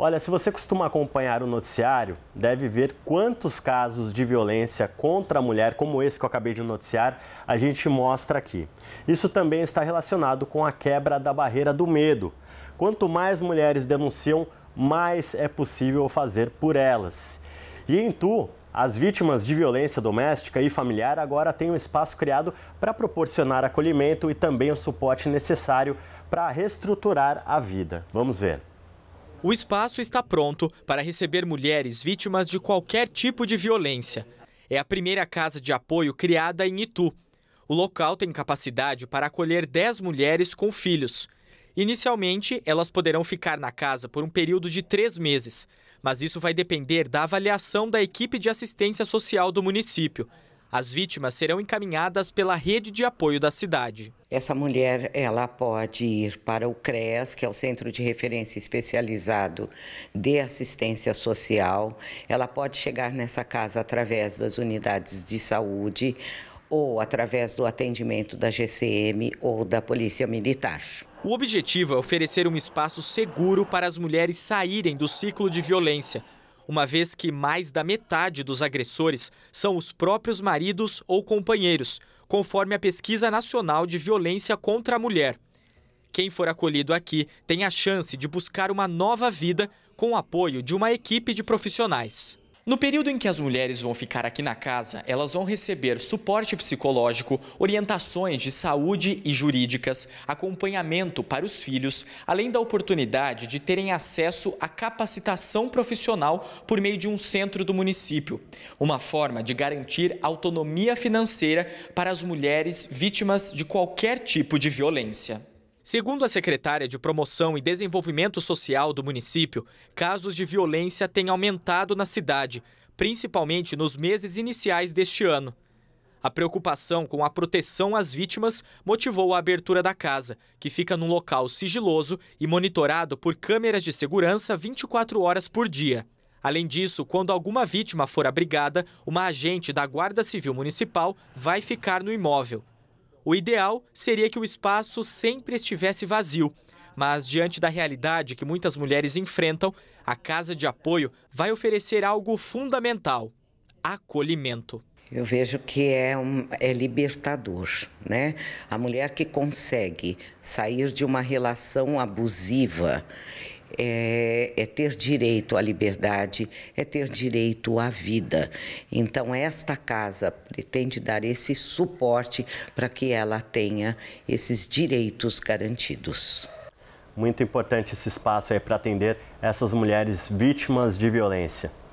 Olha, se você costuma acompanhar o noticiário, deve ver quantos casos de violência contra a mulher, como esse que eu acabei de noticiar, a gente mostra aqui. Isso também está relacionado com a quebra da barreira do medo. Quanto mais mulheres denunciam, mais é possível fazer por elas. E em Tu, as vítimas de violência doméstica e familiar agora têm um espaço criado para proporcionar acolhimento e também o suporte necessário para reestruturar a vida. Vamos ver. O espaço está pronto para receber mulheres vítimas de qualquer tipo de violência. É a primeira casa de apoio criada em Itu. O local tem capacidade para acolher 10 mulheres com filhos. Inicialmente, elas poderão ficar na casa por um período de três meses, mas isso vai depender da avaliação da equipe de assistência social do município. As vítimas serão encaminhadas pela rede de apoio da cidade. Essa mulher, ela pode ir para o CRES, que é o Centro de Referência Especializado de Assistência Social. Ela pode chegar nessa casa através das unidades de saúde ou através do atendimento da GCM ou da Polícia Militar. O objetivo é oferecer um espaço seguro para as mulheres saírem do ciclo de violência uma vez que mais da metade dos agressores são os próprios maridos ou companheiros, conforme a Pesquisa Nacional de Violência contra a Mulher. Quem for acolhido aqui tem a chance de buscar uma nova vida com o apoio de uma equipe de profissionais. No período em que as mulheres vão ficar aqui na casa, elas vão receber suporte psicológico, orientações de saúde e jurídicas, acompanhamento para os filhos, além da oportunidade de terem acesso à capacitação profissional por meio de um centro do município. Uma forma de garantir autonomia financeira para as mulheres vítimas de qualquer tipo de violência. Segundo a secretária de Promoção e Desenvolvimento Social do município, casos de violência têm aumentado na cidade, principalmente nos meses iniciais deste ano. A preocupação com a proteção às vítimas motivou a abertura da casa, que fica num local sigiloso e monitorado por câmeras de segurança 24 horas por dia. Além disso, quando alguma vítima for abrigada, uma agente da Guarda Civil Municipal vai ficar no imóvel. O ideal seria que o espaço sempre estivesse vazio, mas diante da realidade que muitas mulheres enfrentam, a casa de apoio vai oferecer algo fundamental: acolhimento. Eu vejo que é, um, é libertador, né? A mulher que consegue sair de uma relação abusiva é, é, ter direito à liberdade, é ter direito à vida. Então, esta casa pretende dar esse suporte para que ela tenha esses direitos garantidos. Muito importante esse espaço para atender essas mulheres vítimas de violência.